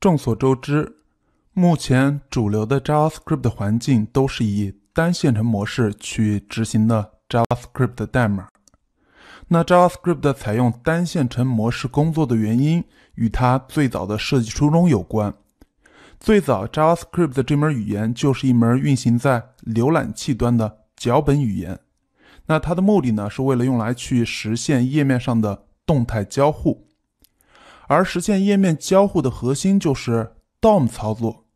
众所周知，目前主流的 JavaScript 环境都是以单线程模式去执行的 JavaScript 代码。那 JavaScript 采用单线程模式工作的原因，与它最早的设计初衷有关。最早 JavaScript 的这门语言就是一门运行在浏览器端的脚本语言。那它的目的呢，是为了用来去实现页面上的动态交互。而实现页面交互的核心就是 DOM 操作，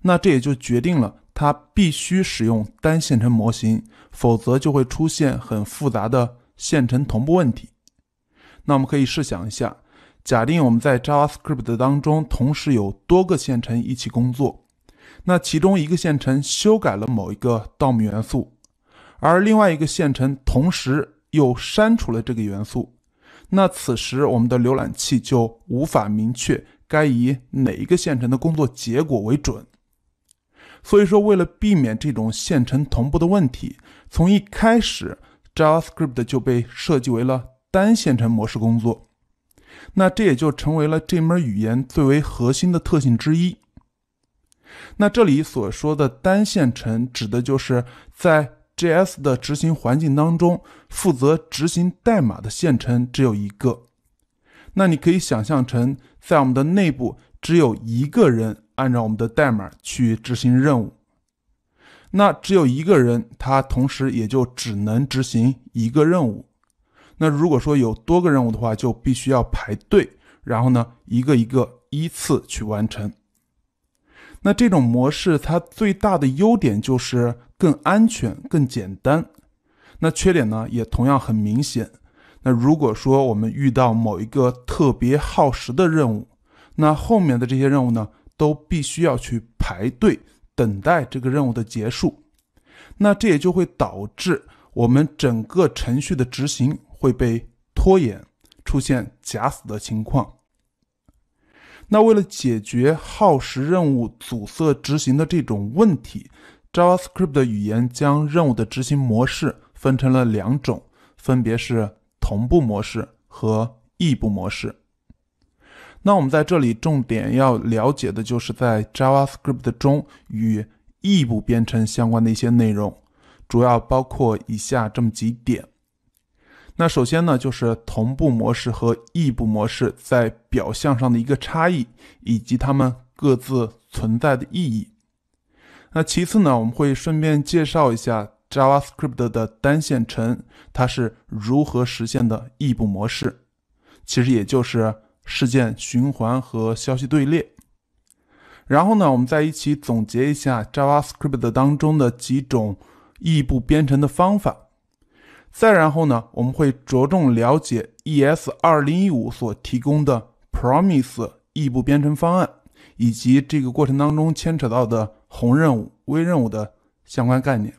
那这也就决定了它必须使用单线程模型，否则就会出现很复杂的线程同步问题。那我们可以试想一下，假定我们在 JavaScript 当中同时有多个线程一起工作，那其中一个线程修改了某一个 DOM 元素，而另外一个线程同时又删除了这个元素。那此时我们的浏览器就无法明确该以哪一个线程的工作结果为准，所以说为了避免这种线程同步的问题，从一开始 JavaScript 就被设计为了单线程模式工作，那这也就成为了这门语言最为核心的特性之一。那这里所说的单线程，指的就是在 JS 的执行环境当中，负责执行代码的线程只有一个。那你可以想象成，在我们的内部只有一个人按照我们的代码去执行任务。那只有一个人，他同时也就只能执行一个任务。那如果说有多个任务的话，就必须要排队，然后呢，一个一个依次去完成。那这种模式，它最大的优点就是更安全、更简单。那缺点呢，也同样很明显。那如果说我们遇到某一个特别耗时的任务，那后面的这些任务呢，都必须要去排队等待这个任务的结束，那这也就会导致我们整个程序的执行会被拖延，出现假死的情况。那为了解决耗时任务阻塞执行的这种问题，JavaScript 的语言将任务的执行模式分成了两种，分别是同步模式和异步模式。那我们在这里重点要了解的就是在 JavaScript 中与异步编程相关的一些内容，主要包括以下这么几点。那首先呢，就是同步模式和异步模式在表象上的一个差异，以及它们各自存在的意义。那其次呢，我们会顺便介绍一下 JavaScript 的单线程，它是如何实现的异步模式，其实也就是事件循环和消息队列。然后呢，我们再一起总结一下 JavaScript 当中的几种异步编程的方法。再然后呢，我们会着重了解 ES 2015所提供的 Promise 异步编程方案，以及这个过程当中牵扯到的宏任务、微任务的相关概念。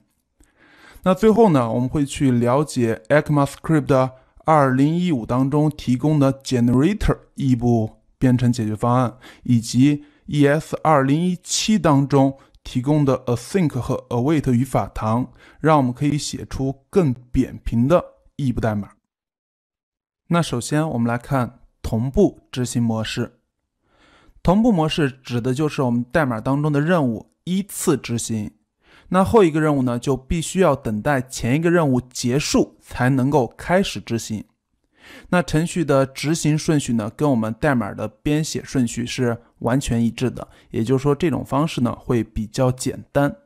那最后呢，我们会去了解 ECMAScript 2015当中提供的 Generator 异步编程解决方案，以及 ES 2017当中。提供的 async 和 await 语法糖，让我们可以写出更扁平的异步代码。那首先，我们来看同步执行模式。同步模式指的就是我们代码当中的任务依次执行。那后一个任务呢，就必须要等待前一个任务结束才能够开始执行。那程序的执行顺序呢，跟我们代码的编写顺序是。完全一致的，也就是说，这种方式呢会比较简单。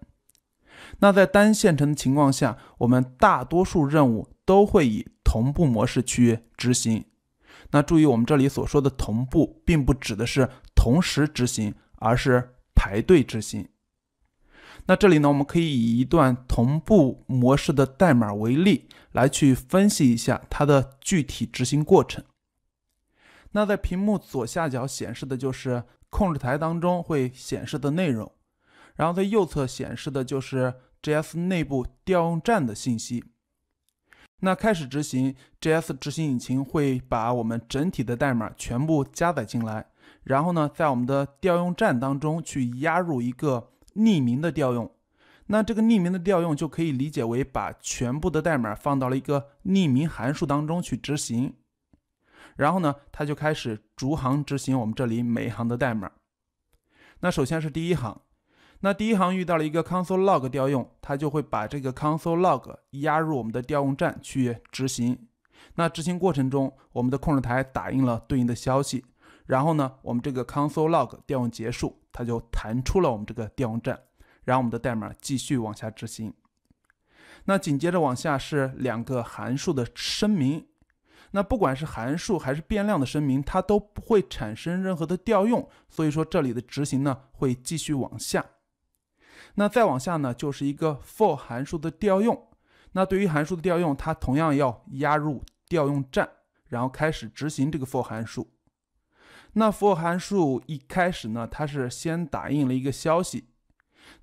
那在单线程的情况下，我们大多数任务都会以同步模式去执行。那注意，我们这里所说的同步，并不指的是同时执行，而是排队执行。那这里呢，我们可以以一段同步模式的代码为例，来去分析一下它的具体执行过程。那在屏幕左下角显示的就是控制台当中会显示的内容，然后在右侧显示的就是 JS 内部调用站的信息。那开始执行 JS 执行引擎会把我们整体的代码全部加载进来，然后呢，在我们的调用站当中去压入一个匿名的调用。那这个匿名的调用就可以理解为把全部的代码放到了一个匿名函数当中去执行。然后呢，它就开始逐行执行我们这里每一行的代码。那首先是第一行，那第一行遇到了一个 console log 调用，它就会把这个 console log 压入我们的调用站去执行。那执行过程中，我们的控制台打印了对应的消息。然后呢，我们这个 console log 调用结束，它就弹出了我们这个调用站，然后我们的代码继续往下执行。那紧接着往下是两个函数的声明。那不管是函数还是变量的声明，它都不会产生任何的调用，所以说这里的执行呢会继续往下。那再往下呢就是一个 for 函数的调用。那对于函数的调用，它同样要压入调用栈，然后开始执行这个 for 函数。那 for 函数一开始呢，它是先打印了一个消息。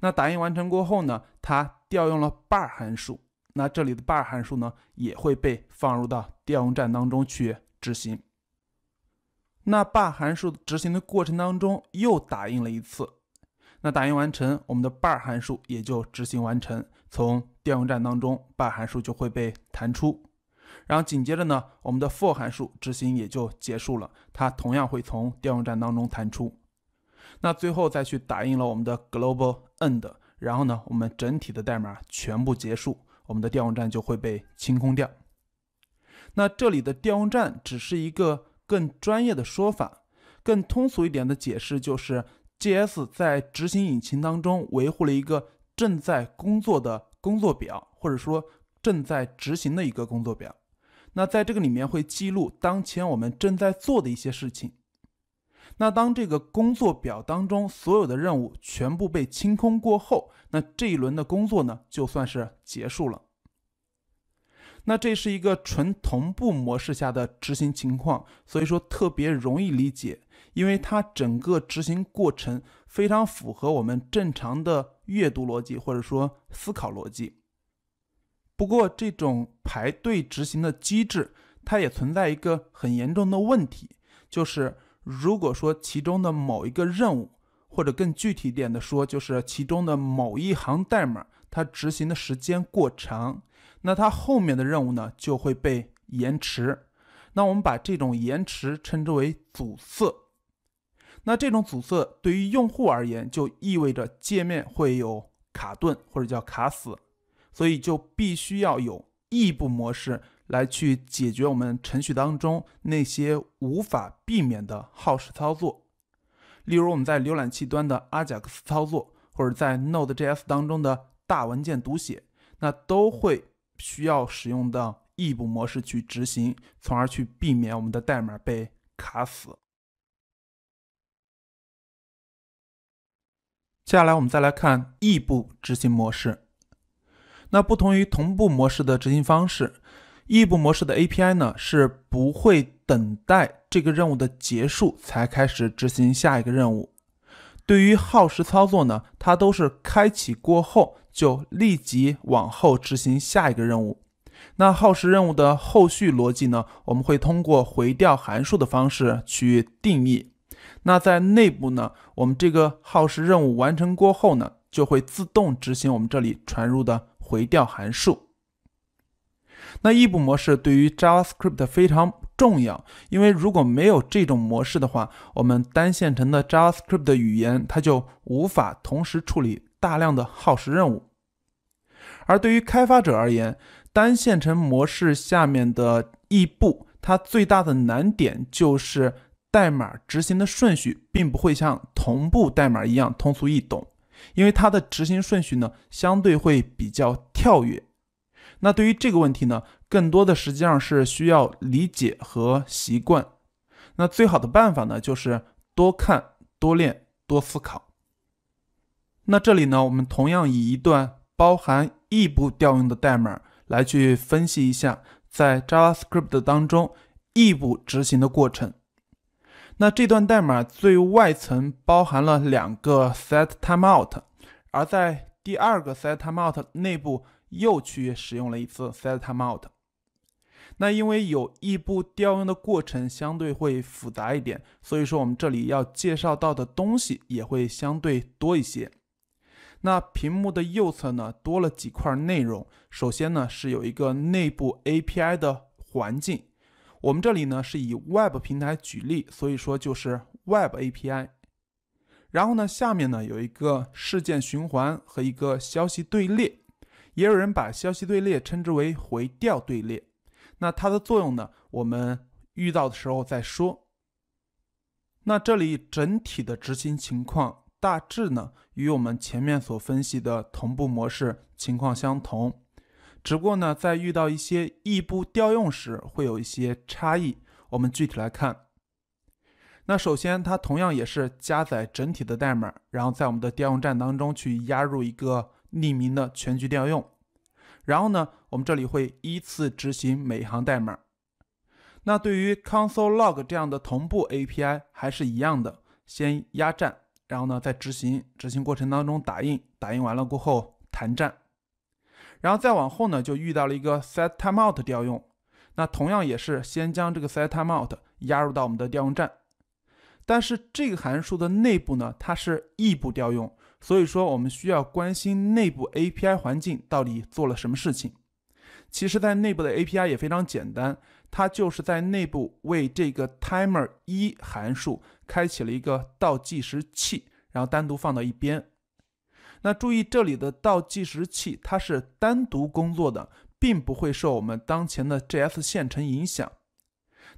那打印完成过后呢，它调用了 bar 函数。那这里的 bar 函数呢，也会被放入到调用站当中去执行。那 bar 函数执行的过程当中，又打印了一次。那打印完成，我们的 bar 函数也就执行完成，从调用站当中，bar 函数就会被弹出。然后紧接着呢，我们的 for 函数执行也就结束了，它同样会从调用站当中弹出。那最后再去打印了我们的 global end，然后呢，我们整体的代码全部结束。我们的调用站就会被清空掉。那这里的调用站只是一个更专业的说法，更通俗一点的解释就是，JS 在执行引擎当中维护了一个正在工作的工作表，或者说正在执行的一个工作表。那在这个里面会记录当前我们正在做的一些事情。那当这个工作表当中所有的任务全部被清空过后，那这一轮的工作呢，就算是结束了。那这是一个纯同步模式下的执行情况，所以说特别容易理解，因为它整个执行过程非常符合我们正常的阅读逻辑或者说思考逻辑。不过，这种排队执行的机制，它也存在一个很严重的问题，就是。如果说其中的某一个任务，或者更具体点的说，就是其中的某一行代码，它执行的时间过长，那它后面的任务呢就会被延迟。那我们把这种延迟称之为阻塞。那这种阻塞对于用户而言，就意味着界面会有卡顿或者叫卡死，所以就必须要有异步模式。来去解决我们程序当中那些无法避免的耗时操作，例如我们在浏览器端的 Ajax 操作，或者在 Node.js 当中的大文件读写，那都会需要使用到异步模式去执行，从而去避免我们的代码被卡死。接下来我们再来看异步执行模式，那不同于同步模式的执行方式。异步模式的 API 呢，是不会等待这个任务的结束才开始执行下一个任务。对于耗时操作呢，它都是开启过后就立即往后执行下一个任务。那耗时任务的后续逻辑呢，我们会通过回调函数的方式去定义。那在内部呢，我们这个耗时任务完成过后呢，就会自动执行我们这里传入的回调函数。那异步模式对于 JavaScript 非常重要，因为如果没有这种模式的话，我们单线程的 JavaScript 的语言它就无法同时处理大量的耗时任务。而对于开发者而言，单线程模式下面的异步，它最大的难点就是代码执行的顺序并不会像同步代码一样通俗易懂，因为它的执行顺序呢相对会比较跳跃。那对于这个问题呢，更多的实际上是需要理解和习惯。那最好的办法呢，就是多看、多练、多思考。那这里呢，我们同样以一段包含异步调用的代码来去分析一下，在 JavaScript 当中异步执行的过程。那这段代码最外层包含了两个 setTimeout，而在第二个 setTimeout 内部。又去使用了一次 setTimeout，那因为有异步调用的过程，相对会复杂一点，所以说我们这里要介绍到的东西也会相对多一些。那屏幕的右侧呢，多了几块内容。首先呢，是有一个内部 API 的环境，我们这里呢是以 Web 平台举例，所以说就是 Web API。然后呢，下面呢有一个事件循环和一个消息队列。也有人把消息队列称之为回调队列，那它的作用呢？我们遇到的时候再说。那这里整体的执行情况大致呢，与我们前面所分析的同步模式情况相同，只不过呢，在遇到一些异步调用时会有一些差异。我们具体来看，那首先它同样也是加载整体的代码，然后在我们的调用站当中去压入一个。匿名的全局调用，然后呢，我们这里会依次执行每行代码。那对于 console log 这样的同步 API 还是一样的，先压栈，然后呢再执行，执行过程当中打印，打印完了过后弹栈。然后再往后呢，就遇到了一个 set timeout 调用，那同样也是先将这个 set timeout 压入到我们的调用站，但是这个函数的内部呢，它是异步调用。所以说，我们需要关心内部 API 环境到底做了什么事情。其实，在内部的 API 也非常简单，它就是在内部为这个 timer 一函数开启了一个倒计时器，然后单独放到一边。那注意，这里的倒计时器它是单独工作的，并不会受我们当前的 JS 线程影响。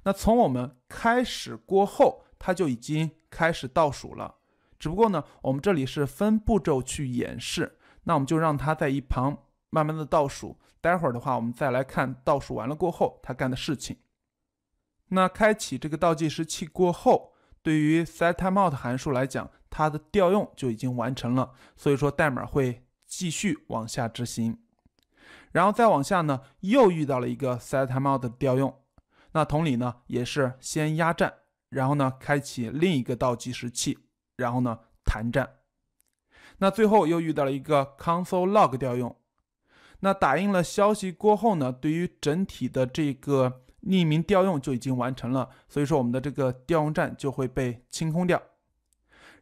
那从我们开始过后，它就已经开始倒数了。只不过呢，我们这里是分步骤去演示，那我们就让它在一旁慢慢的倒数，待会儿的话我们再来看倒数完了过后它干的事情。那开启这个倒计时器过后，对于 set timeout 函数来讲，它的调用就已经完成了，所以说代码会继续往下执行，然后再往下呢，又遇到了一个 set timeout 的调用，那同理呢，也是先压栈，然后呢，开启另一个倒计时器。然后呢，弹栈。那最后又遇到了一个 console log 调用，那打印了消息过后呢，对于整体的这个匿名调用就已经完成了，所以说我们的这个调用站就会被清空掉。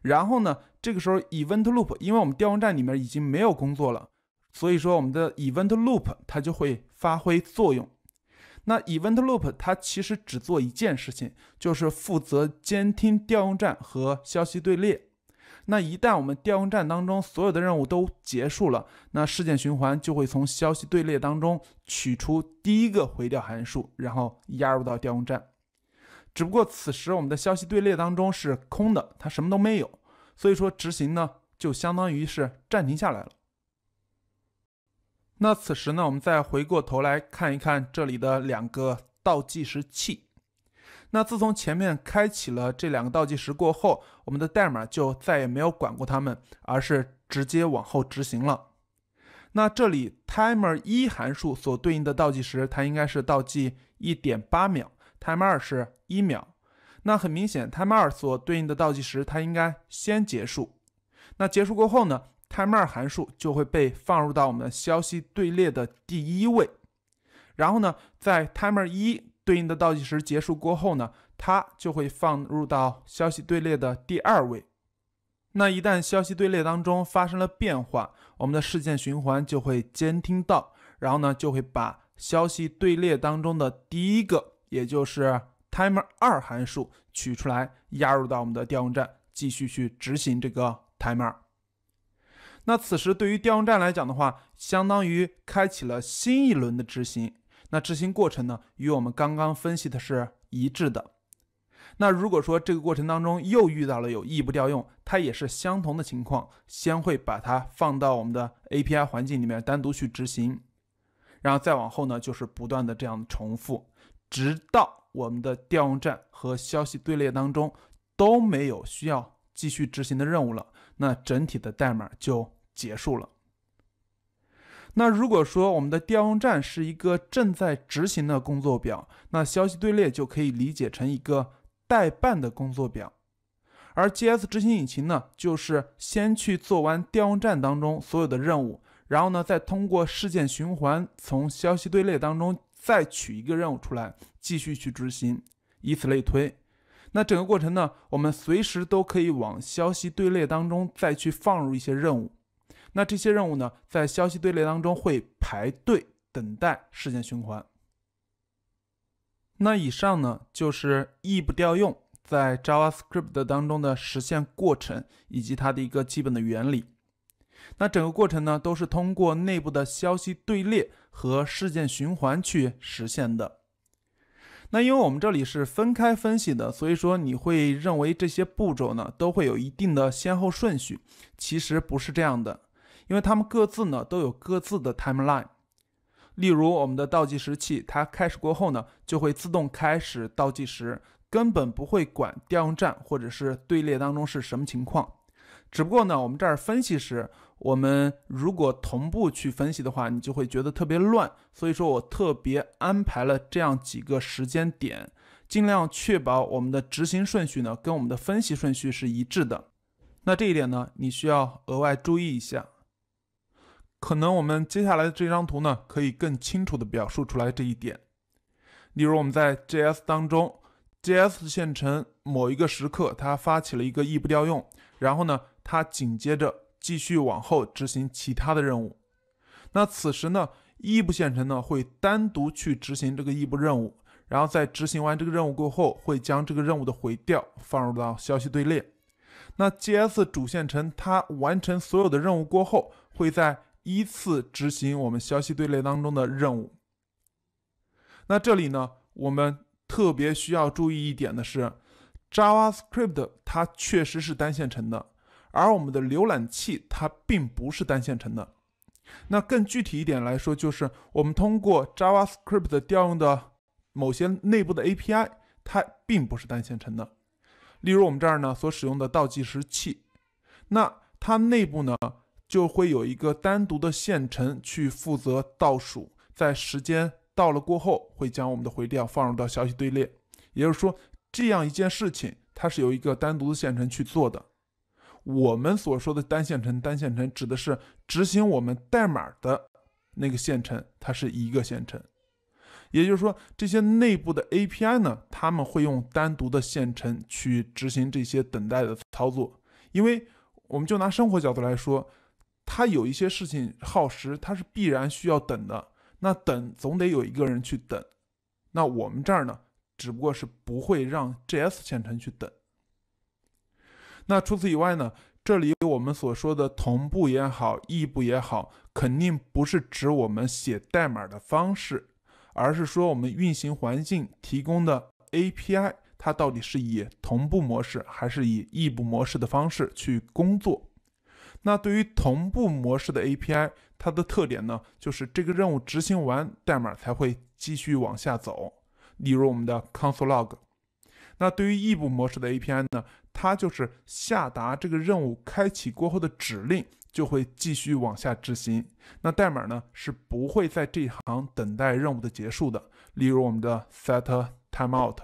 然后呢，这个时候 event loop，因为我们调用站里面已经没有工作了，所以说我们的 event loop 它就会发挥作用。那 Event Loop 它其实只做一件事情，就是负责监听调用站和消息队列。那一旦我们调用站当中所有的任务都结束了，那事件循环就会从消息队列当中取出第一个回调函数，然后压入到调用站。只不过此时我们的消息队列当中是空的，它什么都没有，所以说执行呢就相当于是暂停下来了。那此时呢，我们再回过头来看一看这里的两个倒计时器。那自从前面开启了这两个倒计时过后，我们的代码就再也没有管过它们，而是直接往后执行了。那这里 timer 一函数所对应的倒计时，它应该是倒计1.8秒，timer 二是一秒。那很明显，timer 二所对应的倒计时，它应该先结束。那结束过后呢？Timer 函数就会被放入到我们的消息队列的第一位，然后呢，在 Timer 一对应的倒计时结束过后呢，它就会放入到消息队列的第二位。那一旦消息队列当中发生了变化，我们的事件循环就会监听到，然后呢，就会把消息队列当中的第一个，也就是 Timer 二函数取出来，压入到我们的调用站，继续去执行这个 Timer。那此时对于调用站来讲的话，相当于开启了新一轮的执行。那执行过程呢，与我们刚刚分析的是一致的。那如果说这个过程当中又遇到了有异步调用，它也是相同的情况，先会把它放到我们的 API 环境里面单独去执行，然后再往后呢，就是不断的这样重复，直到我们的调用站和消息队列当中都没有需要继续执行的任务了，那整体的代码就。结束了。那如果说我们的调用站是一个正在执行的工作表，那消息队列就可以理解成一个待办的工作表。而 GS 执行引擎呢，就是先去做完调用站当中所有的任务，然后呢，再通过事件循环从消息队列当中再取一个任务出来，继续去执行，以此类推。那整个过程呢，我们随时都可以往消息队列当中再去放入一些任务。那这些任务呢，在消息队列当中会排队等待事件循环。那以上呢，就是异步调用在 JavaScript 当中的实现过程以及它的一个基本的原理。那整个过程呢，都是通过内部的消息队列和事件循环去实现的。那因为我们这里是分开分析的，所以说你会认为这些步骤呢，都会有一定的先后顺序，其实不是这样的。因为他们各自呢都有各自的 timeline，例如我们的倒计时器，它开始过后呢就会自动开始倒计时，根本不会管调用站或者是队列当中是什么情况。只不过呢，我们这儿分析时，我们如果同步去分析的话，你就会觉得特别乱。所以说我特别安排了这样几个时间点，尽量确保我们的执行顺序呢跟我们的分析顺序是一致的。那这一点呢，你需要额外注意一下。可能我们接下来的这张图呢，可以更清楚的表述出来这一点。例如，我们在 JS 当中，JS 线程某一个时刻，它发起了一个异步调用，然后呢，它紧接着继续往后执行其他的任务。那此时呢，异步线程呢会单独去执行这个异步任务，然后在执行完这个任务过后，会将这个任务的回调放入到消息队列。那 JS 主线程它完成所有的任务过后，会在依次执行我们消息队列当中的任务。那这里呢，我们特别需要注意一点的是，JavaScript 它确实是单线程的，而我们的浏览器它并不是单线程的。那更具体一点来说，就是我们通过 JavaScript 调用的某些内部的 API，它并不是单线程的。例如我们这儿呢所使用的倒计时器，那它内部呢。就会有一个单独的线程去负责倒数，在时间到了过后，会将我们的回调放入到消息队列。也就是说，这样一件事情，它是由一个单独的线程去做的。我们所说的单线程、单线程，指的是执行我们代码的那个线程，它是一个线程。也就是说，这些内部的 API 呢，他们会用单独的线程去执行这些等待的操作。因为我们就拿生活角度来说。它有一些事情耗时，它是必然需要等的。那等总得有一个人去等。那我们这儿呢，只不过是不会让 JS 线程去等。那除此以外呢，这里我们所说的同步也好，异步也好，肯定不是指我们写代码的方式，而是说我们运行环境提供的 API，它到底是以同步模式还是以异步模式的方式去工作。那对于同步模式的 API，它的特点呢，就是这个任务执行完，代码才会继续往下走。例如我们的 console log。那对于异步模式的 API 呢，它就是下达这个任务开启过后的指令就会继续往下执行。那代码呢是不会在这行等待任务的结束的。例如我们的 set timeout。